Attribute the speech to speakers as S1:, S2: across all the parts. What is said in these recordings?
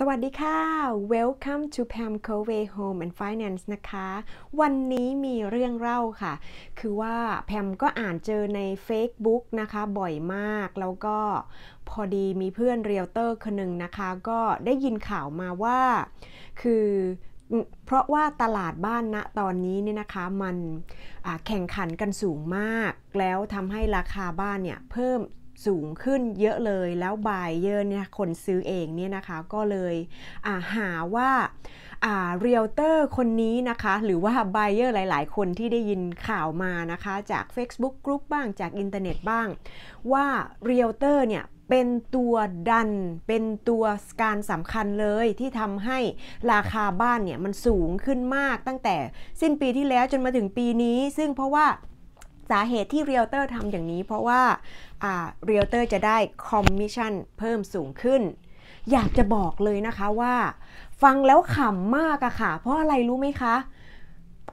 S1: สวัสดีค่ะ Welcome to Pam c o v e y Home and Finance นะคะ วันนี้มีเรื่องเล่าค่ะ คือว่าแพมก็อ่านเจอใน Facebook นะคะบ่อยมาก แล้วก็พอดีมีเพื่อนเรียลเตอร์คนหนึ่งนะคะ ก็ได้ยินข่าวมาว่า คือเพราะว่าตลาดบ้านณนะตอนนี้เนี่ยนะคะมันแข่งขันกันสูงมาก แล้วทำให้ราคาบ้านเนี่ยเพิ่มสูงขึ้นเยอะเลย แล้วบายเยอร์เนี่ยคนซื้อเองเนี่ยนะคะ ก็เลยาหาว่าเรียลเตอร์คนนี้นะคะ หรือว่าบายเยอร์หลาย ๆ คนที่ได้ยินข่าวมานะคะจาก Facebook Group บ้างจากอินเทอร์เน็ตบ้าง ว่าเรียลเตอร์เนี่ยเป็นตัวดันเป็นตัวการสำคัญเลยที่ทำให้ราคาบ้านเนี่ยมันสูงขึ้นมากตั้งแต่ สิ้นปีที่แล้วจนมาถึงปีนี้ ซึ่งเพราะว่าสาเหตุที่เรียลเตอร์ทำอย่างนี้ เพราะว่าเรียลเตอร์จะได้คอมมิชชั่นเพิ่มสูงขึ้น อยากจะบอกเลยนะคะว่า ฟังแล้วขำมากอะค่ะ เพราะอะไรรู้ไหมคะ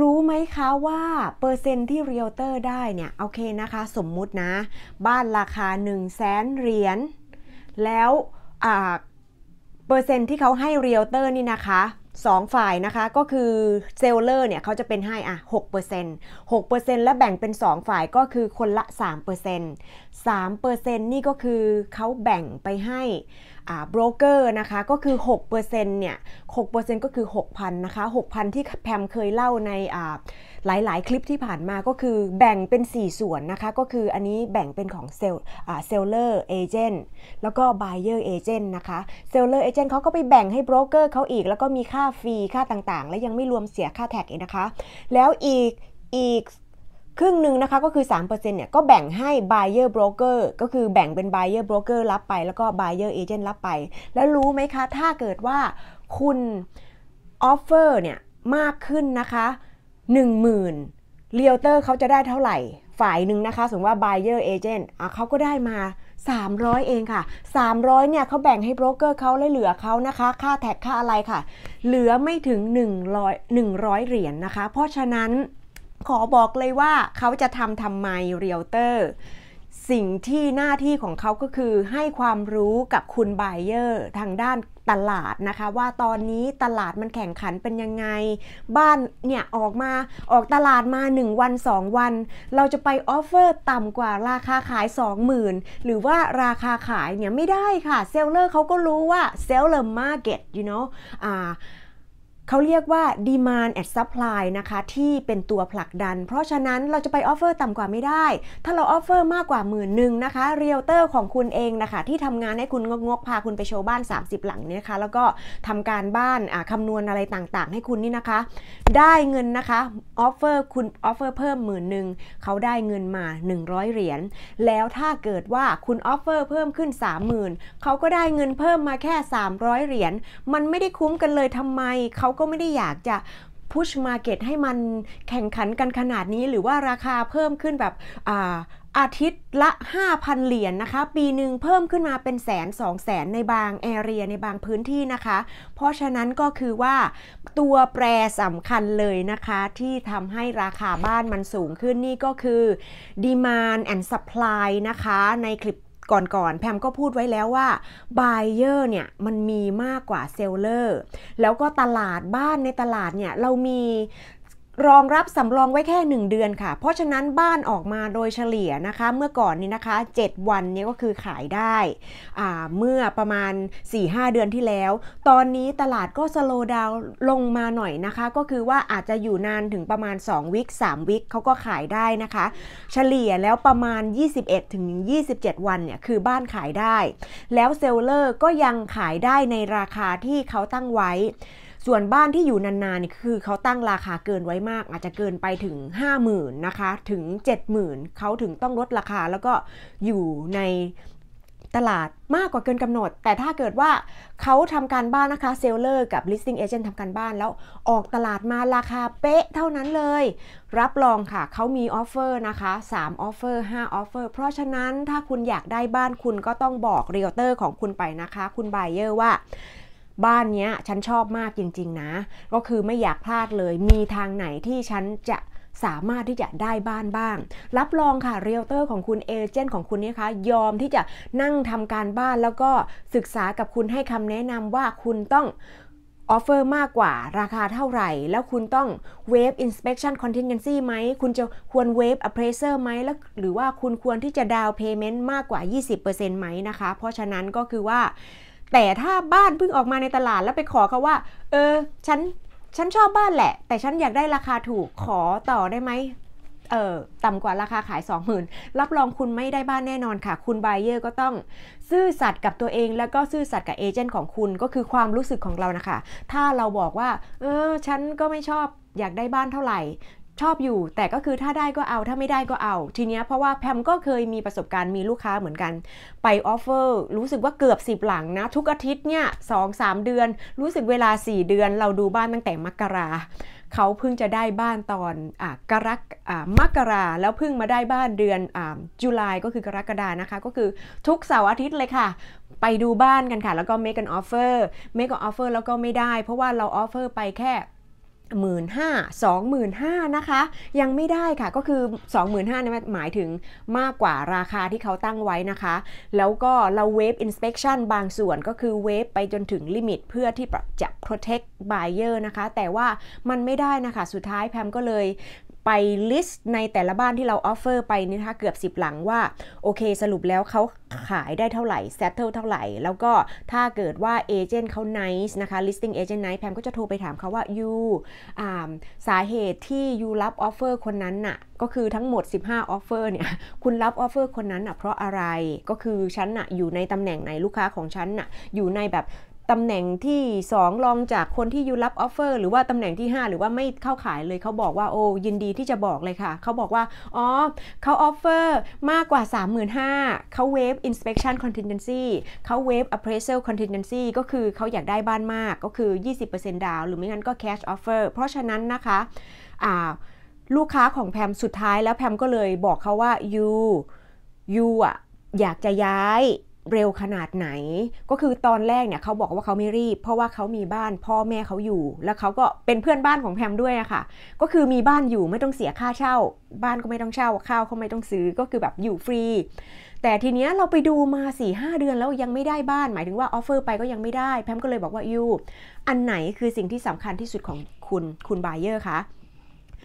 S1: รู้ไหมคะว่าเปอร์เซ็นที่เรียลเตอร์ได้เนี่ย โอเคนะคะ สมมุตินะ บ้านราคา1 0 0 0 0แสนเหรียญ แล้วเปอร์เซ็นที่เขาให้เรียลเตอร์นี่นะคะสองฝ่ายนะคะก็คือเซลเลอร์เนี่ยเขาจะเป็นให้อ่ะ6% 6%และแบ่งเป็น 2 ฝ่ายก็คือคนละ 3% 3%นี่ก็คือเขาแบ่งไปให้โบรกเกอร์นะคะ ก็คือ 6%เนี่ย 6%ก็คือ 6,000 นะคะ 6,000 ที่แพมเคยเล่าในหลาย ๆ คลิปที่ผ่านมาก็คือแบ่งเป็น 4 ส่วน นะคะ ก็คืออันนี้แบ่งเป็นของเซลล์เซลเลอร์เอเจนต์ แล้วก็บายเออร์เอเจนต์ นะคะ เซลเลอร์เอเจนต์เขาก็ไปแบ่งให้โบรกเกอร์เขาอีก แล้วก็มีค่าฟรี ค่าต่าง ๆ และยังไม่รวมเสียค่าแท็กอีกนะคะ แล้วอีก อีกครึ่งหนึ่งนะคะก็คือ3%เนี่ยก็แบ่งให้ buyer broker ก็คือแบ่งเป็น buyer broker รับไปแล้วก็ buyer agent รับไป แล้วรู้ไหมคะ ถ้าเกิดว่าคุณ offer เนี่ยมากขึ้นนะคะ 10,000เรียลเตอร์เขาจะได้เท่าไหร่ ฝ่ายหนึ่งนะคะ สมมติว่า buyer agent เขาก็ได้มา 300 เองค่ะ 300 เนี่ยเขาแบ่งให้โบรกเกอร์เขาเลยเหลือเขานะคะ ค่าแท็กค่าอะไรค่ะ เหลือไม่ถึง 100 100เหรียญนนะคะ เพราะฉะนั้นขอบอกเลยว่าเขาจะทำทำไมเรียลเตอร์สิ่งที่หน้าที่ของเขาก็คือให้ความรู้กับคุณไบเออร์ทางด้านตลาดนะคะ ว่าตอนนี้ตลาดมันแข่งขันเป็นยังไง บ้านเนี่ยออกมาออกตลาดมา 1 วัน 2 วัน เราจะไปออฟเฟอร์ต่ำกว่าราคาขาย 20,000 หรือว่าราคาขายเนี่ยไม่ได้ค่ะเซลเลอร์เขาก็รู้ว่าเซลเลอร์มาร์เก็ต you know อ่าเขาเรียกว่า demand and supply นะคะ ที่เป็นตัวผลักดัน เพราะฉะนั้นเราจะไปออฟเฟอร์ต่ำกว่าไม่ได้ ถ้าเราออฟเฟอร์มากกว่าหมื่นหนึ่งนะคะ เรียลเตอร์ของคุณเองนะคะที่ทำงานให้คุณงกงกพาคุณไปโชว์บ้าน 30 หลังเนี่ยนะคะ แล้วก็ทำการบ้านคำนวณอะไรต่างๆ ให้คุณนี่นะคะ ได้เงินนะคะออฟเฟอร์คุณออฟเฟอร์เพิ่มหมื่นหนึ่งเขาได้เงินมา 100 เหรียญแล้วถ้าเกิดว่าคุณออฟเฟอร์เพิ่มขึ้น30,000 เขาก็ได้เงินเพิ่มมาแค่ 300เหรียญมันไม่ได้คุ้มกันเลยทำไมเขาก็ไม่ได้อยากจะพุชมาเก็ตให้มันแข่งขันกันขนาดนี้หรือว่าราคาเพิ่มขึ้นแบบอาอาทิตย์ละ 5,000 เหรียญนนะคะ ปีหนึ่งเพิ่มขึ้นมาเป็นแสนสองแสนในบางแอเรียในบางพื้นที่นะคะ เพราะฉะนั้นก็คือว่าตัวแปรสำคัญเลยนะคะที่ทำให้ราคาบ้านมันสูงขึ้นนี่ก็คือ demand and supply นะคะในคลิปก่อนๆแพมก็พูดไว้แล้วว่าบายเออร์เนี่ยมันมีมากกว่าเซลเลอร์ แล้วก็ตลาดบ้านในตลาดเนี่ยเรามีรองรับสำรองไว้แค่ 1 เดือนค่ะ เพราะฉะนั้นบ้านออกมาโดยเฉลี่ยนะคะเมื่อก่อนนี้นะคะ 7 วันนี้ก็คือขายได้เมื่อประมาณ4-5เดือนที่แล้ว ตอนนี้ตลาดก็สโลดาวลงมาหน่อยนะคะก็คือว่าอาจจะอยู่นาน ถึงประมาณ2วิก3วิกเขาก็ขายได้นะคะ เฉลี่ยแล้วประมาณ 21-27 วันเนี่ยคือบ้านขายได้ แล้วเซลเลอร์ก็ยังขายได้ในราคาที่เขาตั้งไว้ส่วนบ้านที่อยู่นานๆนี่คือเขาตั้งราคาเกินไว้มาก อาจจะเกินไปถึง 5 0,000นะคะถึง70,000เขาถึงต้องลดราคาแล้วก็อยู่ในตลาดมากกว่าเกินกำหนดแต่ถ้าเกิดว่าเขาทำการบ้านนะคะเซลเลอร์กับ listing agent ทำการบ้าน แล้วออกตลาดมาราคาเป๊ะเท่านั้นเลย รับรองค่ะเขามีออฟเฟอร์นะคะ3ออฟเฟอร์5ออฟเฟอร์เพราะฉะนั้นถ้าคุณอยากได้บ้านคุณก็ต้องบอกเรียลเตอร์ของคุณไปนะคะคุณไบเยเออร์ว่าบ้านเนี้ย ฉันชอบมากจริงๆนะ ก็คือไม่อยากพลาดเลยมีทางไหนที่ฉันจะสามารถที่จะได้บ้านบ้าง รับรองค่ะเรียลเตอร์ของคุณเอเจนต์ของคุณเนี่ยคะยอมที่จะนั่งทำการบ้านแล้วก็ศึกษากับคุณให้คำแนะนำว่าคุณต้องออฟเฟอร์มากกว่าราคาเท่าไหร่ แล้วคุณต้องเวฟอินสเปกชันคอนติเซนซีไหมคุณจะควรเวฟอะเพรสเซอร์ไหมแล้วหรือว่าคุณควรที่จะดาวเพย์เมนต์มากกว่า 20%ไหมนะคะ เพราะฉะนั้นก็คือว่าแต่ถ้าบ้านเพิ่งออกมาในตลาด แล้วไปขอเขาว่า เออ ฉัน ฉันชอบบ้านแหละ แต่ฉันอยากได้ราคาถูกขอต่อได้ไหม เออต่ำกว่าราคาขาย20,000รับรองคุณไม่ได้บ้านแน่นอนค่ะ คุณไบยเออร์ก็ต้องซื่อสัตย์กับตัวเอง แล้วก็ซื่อสัตย์กับเอเจนต์ของคุณ ก็คือความรู้สึกของเรานะคะถ้าเราบอกว่า เออ ฉันก็ไม่ชอบ อยากได้บ้านเท่าไหร่ชอบอยู่แต่ก็คือถ้าได้ก็เอาถ้าไม่ได้ก็เอา ทีเนี้ยเพราะว่าแพมก็เคยมีประสบการณ์มีลูกค้าเหมือนกันไปออฟเฟอร์รู้สึกว่าเกือบ10หลังนะทุกอาทิตย์เนี่ยสองสามเดือน รู้สึกเวลา 4 เดือน เราดูบ้านตั้งแต่มกราเขาเพิ่งจะได้บ้านตอนอกรกมกราแล้วเพิ่งมาได้บ้านเดือนจุลายก็คือกรกฎานะคะ ก็คือทุกเสาร์อาทิตย์เลยค่ะ ไปดูบ้านกันค่ะ แล้วก็ make an offer make an offer แล้วก็ไม่ได้ เพราะว่าเรา offer ไปแค่หมื่นห้าสองหมื่นห้านะคะ ยังไม่ได้ค่ะก็คือสองหมื่นห้าเนี่ยหมายถึงมากกว่าราคาที่เขาตั้งไว้นะคะ แล้วก็เราเวฟอินสเปกชันบางส่วนก็คือเวฟไปจนถึงลิมิตเพื่อที่จะ protect buyer นะคะ แต่ว่ามันไม่ได้นะคะ สุดท้ายแพมก็เลยไปลิสต์ในแต่ละบ้านที่เราออฟเฟอร์ไปนี่ถ้คะเกือบ 10 หลังว่า โอเคสรุปแล้วเขาขายได้เท่าไหร่เซตเทิลเท่าไหร่ แล้วก็ถ้าเกิดว่าเอเจนต์เขา nice นะคะ listing agent nice แพมก็จะโทรไปถามเขาว่า you สาเหตุที่ you รับออฟเฟอร์คนนั้นน่ะก็คือทั้งหมด 15ออฟเฟอร์เนี่ยคุณรับออฟเฟอร์คนนั้นน่ะเพราะอะไรก็คือฉันน่ะอยู่ในตำแหน่งไหนลูกค้าของฉันน่ะอยู่ในแบบตำแหน่งที่2รองจากคนที่ยูรับออฟเฟอร์หรือว่าตำแหน่งที่ 5 หรือว่าไม่เข้าขายเลยเขาบอกว่าโอ้ยินดีที่จะบอกเลยค่ะ เขาบอกว่าอ๋อเขาออฟเฟอร์มากกว่า 35,000เขาเวฟอินสเปกชันคอนตินเ e นซีเขาเวฟอะเพรสเซลคอน n ินเ g นซีก็คือเขาอยากได้บ้านมากก็คือ 20%ดาวหรือไม่งั้นก็แคชออฟเฟอร์เพราะฉะนั้นนะคะ อ่า ลูกค้าของแพมสุดท้ายแล้วแพมก็เลยบอกเขาว่ายูยูอ่ะอยากจะย้ายเร็วขนาดไหน ก็คือตอนแรกเนี่ยเขาบอกว่าเขาไม่รีบ เพราะว่าเขามีบ้านพ่อแม่เขาอยู่ แล้วเขาก็เป็นเพื่อนบ้านของแพมด้วยอะค่ะ ก็คือมีบ้านอยู่ไม่ต้องเสียค่าเช่า บ้านก็ไม่ต้องเช่าข้าวเขาไม่ต้องซื้อก็คือแบบอยู่ฟรี แต่ทีเนี้ยเราไปดูมา4ี่หเดือนแล้ว ยังไม่ได้บ้าน หมายถึงว่าออฟเฟอร์ไปก็ยังไม่ได้แพมก็เลยบอกว่ายูอันไหนคือสิ่งที่สำคัญที่สุดของคุณคุณบายเออร์คะ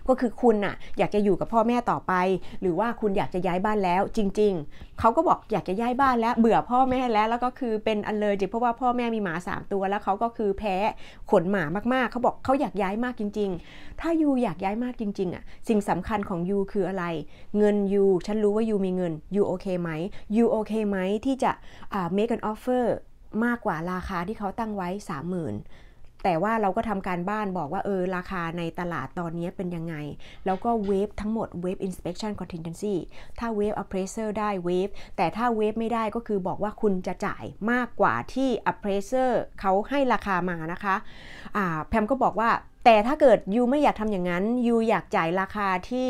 S1: ก็คือคุณน่ะอยากจะอยู่กับพ่อแม่ต่อไป หรือว่าคุณอยากจะย้ายบ้านแล้ว จริงๆเขาก็บอกอยากจะย้ายบ้านแล้วเบื่อพ่อแม่แล้วแล้วก็คือเป็นอันเลยจิเพราะว่าพ่อแม่มีหมา 3 ตัวแล้วเขาก็คือแพ้ขนหมามากๆเขาบอกเขาอยากย้ายมากจริง ๆ ถ้ายูอยากย้ายมากจริงๆอ่ะสิ่งสำคัญของยูคืออะไรเงินยูฉันรู้ว่ายูมีเงินยูโอเคไหมยูโอเคไหมที่จะ make an offer มากกว่าราคาที่เขาตั้งไว้30,000แต่ว่าเราก็ทำการบ้านบอกว่าเออราคาในตลาดตอนนี้เป็นยังไง แล้วก็เวฟทั้งหมดเวฟ inspection contingency ถ้าเวฟ appraiser ได้เวฟแต่ถ้าเวฟไม่ได้ก็คือบอกว่าคุณจะจ่ายมากกว่าที่ appraiser เขาให้ราคามานะคะแพมก็บอกว่าแต่ถ้าเกิดยูไม่อยากทำอย่างนั้นยูอยากจ่ายราคาที่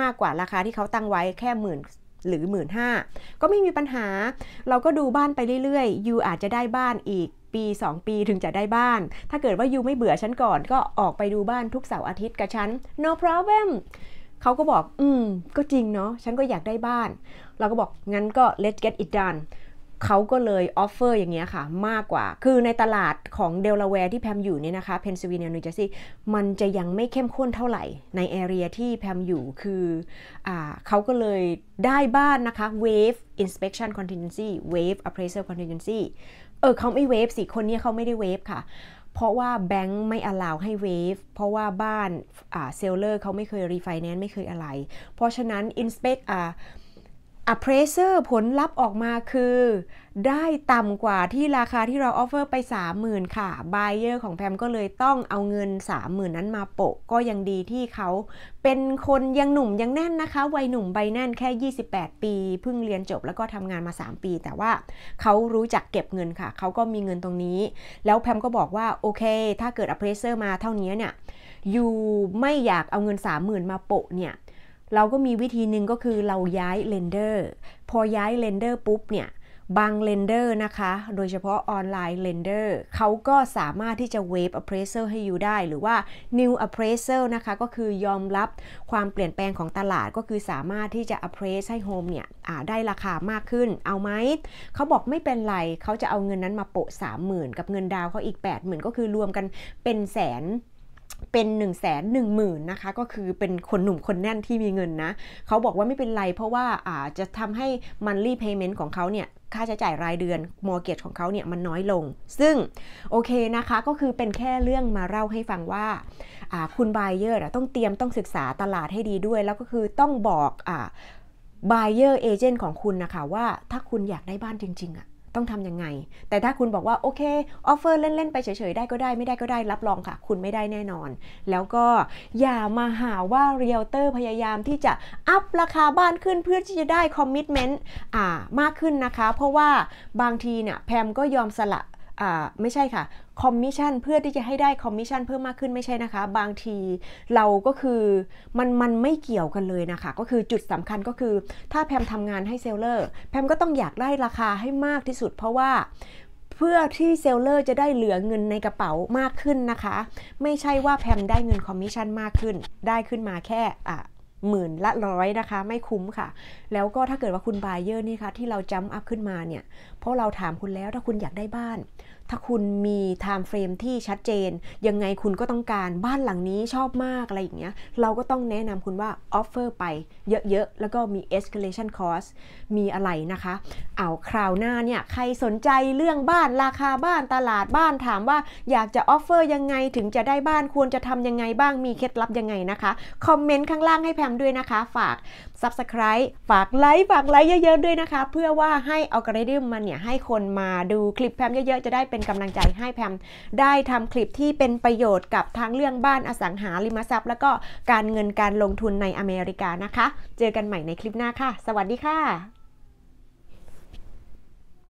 S1: มากกว่าราคาที่เขาตั้งไว้แค่หมื่นหรือ1 5ื่นก็ไม่มีปัญหา เราก็ดูบ้านไปเรื่อยๆยูอาจจะได้บ้านอีกปี 2 ปีถึงจะได้บ้าน ถ้าเกิดว่ายูไม่เบื่อฉันก่อน ก็ออกไปดูบ้านทุกเสาร์อาทิตย์กับฉัน no problem เขาก็บอกอืมก็จริงเนาะฉันก็อยากได้บ้าน เราก็บอกงั้นก็ let's get it done เขาก็เลยออฟเฟอร์อย่างเงี้ยค่ะ มากกว่า คือในตลาดของเดลาแวร์ที่แพมอยู่เนี่ยนะคะเพนซิลเวเนียนิวเจอร์ซีย์มันจะยังไม่เข้มข้นเท่าไหร่ในแอเรียที่แพมอยู่คืออเขาก็เลยได้บ้านนะคะ wave inspection contingency wave appraisal contingency เออเขาไม่เวฟสิคนนี้เขาไม่ได้เวฟค่ะ เพราะว่าแบงค์ไม่อลาวให้เวฟเพราะว่าบ้านเซลเลอร์เขาไม่เคยรีไฟแนนซ์ไม่เคยอะไร เพราะฉะนั้นอินสเปกอ่า appraiser ผลลัพธ์ออกมาคือได้ต่ำกว่าที่ราคาที่เราออฟเฟอร์ไป 30,000 ค่ะ buyer ของแพมก็เลยต้องเอาเงิน 30,000 นั้นมาโปะก็ยังดีที่เขาเป็นคนยังหนุ่มยังแน่นนะคะ วัยหนุ่มใบแน่นแค่ 28 ปีเพิ่งเรียนจบแล้วก็ทำงานมา 3 ปี แต่ว่าเขารู้จักเก็บเงินค่ะเขาก็มีเงินตรงนี้ แล้วแพมก็บอกว่าโอเคถ้าเกิด appraiser มาเท่านี้เนี่ยอยู่ไม่อยากเอาเงิน30,000มาโปะเนี่ยเราก็มีวิธีหนึ่งก็คือเราย้ายเรนเดอร์พอย้ายเรนเดอร์ปุ๊บเนี่ยบางเรนเดอร์นะคะ โดยเฉพาะออนไลน์เรนเดอร์เขาก็สามารถที่จะเวฟอ appraiser ให้อยู่ได้ หรือว่า new appraiser นะคะ ก็คือยอมรับความเปลี่ยนแปลงของตลาดก็คือสามารถที่จะ appraise ให้โฮมเนี่ยได้ราคามากขึ้นเอาไหมเขาบอกไม่เป็นไรเขาจะเอาเงินนั้นมาโปะ 30,000 กับเงินดาวเขาอีก80,000ก็คือรวมกันเป็นแสนเป็น1นึ่งแสนหนึ่งหมื่นนะคะก็คือเป็นคนหนุ่มคนแน่นที่มีเงินนะเขาบอกว่าไม่เป็นไรเพราะว่าอาจจะทำให้มันรีเพย์เมนต์ของเขาเนี่ยค่าใช้จ่ายรายเดือนมอร์เกจของเขาเนี่ยมันน้อยลง ซึ่งโอเคนะคะก็คือเป็นแค่เรื่องมาเล่าให้ฟังว่าคุณบายเยอร์ต้องเตรียมต้องศึกษาตลาดให้ดีด้วย แล้วก็คือต้องบอกบายเยอร์เอเจนต์ของคุณนะคะว่าถ้าคุณอยากได้บ้านจริงๆอะ่ะต้องทำยังไง แต่ถ้าคุณบอกว่าโอเค ออฟเฟอร์เล่น ๆ ไปเฉย ๆ ได้ก็ได้ไม่ได้ก็ได้รับรองค่ะ คุณไม่ได้แน่นอน แล้วก็อย่ามาหาว่าเรียลเตอร์พยายามที่จะอัพราคาบ้านขึ้นเพื่อที่จะได้คอมมิชเมนต์มากขึ้นนะคะ เพราะว่าบางทีเนี่ยแพมก็ยอมสละไม่ใช่ค่ะคอมมิชชั่นเพื่อที่จะให้ได้คอมมิชชั่นเพิ่มมากขึ้นไม่ใช่นะคะบางทีเราก็คือมันมันไม่เกี่ยวกันเลยนะคะ ก็คือจุดสำคัญก็คือ ถ้าแพมทำงานให้เซลเลอร์ แพมก็ต้องอยากได้ราคาให้มากที่สุด เพราะว่าเพื่อที่เซลเลอร์จะได้เหลือเงินในกระเป๋ามากขึ้นนะคะไม่ใช่ว่าแพมได้เงินคอมมิชชั่นมากขึ้นได้ขึ้นมาแค่อ่าหมื่นละร้อยนะคะไม่คุ้มค่ะ แล้วก็ถ้าเกิดว่าคุณบายเยอร์นี่คะ ที่เราจัมอัพขึ้นมาเนี่ย เพราะเราถามคุณแล้วถ้าคุณอยากได้บ้านถ้าคุณมีไทม์เฟรมที่ชัดเจน ยังไงคุณก็ต้องการบ้านหลังนี้ชอบมากอะไรอย่างเงี้ยเราก็ต้องแนะนำคุณว่าออฟเฟอร์ไปเยอะๆ แล้วก็มี escalation cost มีอะไรนะคะ เอาคราวหน้าเนี่ยใครสนใจเรื่องบ้านราคาบ้านตลาดบ้านถามว่าอยากจะออฟเฟอร์ยังไงถึงจะได้บ้านควรจะทำยังไงบ้าง มีเคล็ดลับยังไงนะคะ คอมเมนต์ข้างล่างให้แพมด้วยนะคะ ฝาก subscribe ฝากไลค์ฝากไลค์เยอะ ๆด้วยนะคะ เพื่อว่าให้อัลกอริทึมมันเนี่ยให้คนมาดูคลิปแพมเยอะๆจะได้เป็น็นกำลังใจให้แพมได้ทำคลิปที่เป็นประโยชน์กับทั้งเรื่องบ้านอสังหาริมทรัพย์ แล้วก็การเงินการลงทุนในอเมริกานะคะ เจอกันใหม่ในคลิปหน้าค่ะ สวัสดีค่ะ